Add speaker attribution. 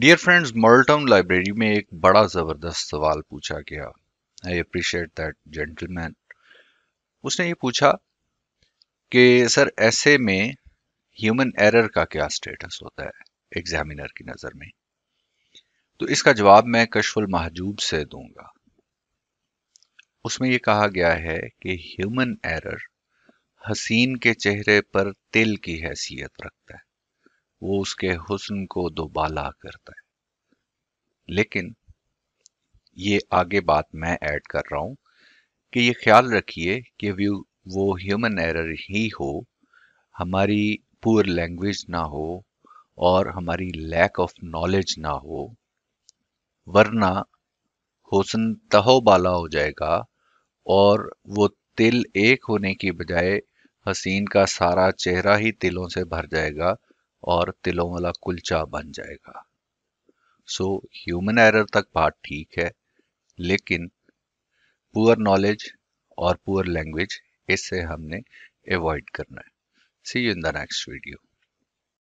Speaker 1: dear friends model library में एक बड़ा ज़बरदस्त सवाल पूछा गया आई अप्रिशिएट दैट जेंटलमैन उसने ये पूछा कि सर ऐसे में ह्यूमन एरर का क्या स्टेटस होता है एग्जामिनर की नज़र में तो इसका जवाब मैं कशफुल महजूब से दूंगा उसमें यह कहा गया है कि ह्यूमन एरर हसीन के चेहरे पर तिल की हैसियत रखता है वो उसके हुस्न को दोबाला करता है लेकिन ये आगे बात मैं ऐड कर रहा हूं कि ये ख्याल रखिए कि व्यू वो ह्यूमन एरर ही हो हमारी पुअर लैंग्वेज ना हो और हमारी लैक ऑफ नॉलेज ना हो वरना हुसन तहोबाला हो जाएगा और वो तिल एक होने की बजाय हसीन का सारा चेहरा ही तिलों से भर जाएगा और तिलों वाला कुलचा बन जाएगा सो ह्यूमन एरर तक बात ठीक है लेकिन पुअर नॉलेज और पुअर लैंग्वेज इससे हमने अवॉइड करना है see you in the next video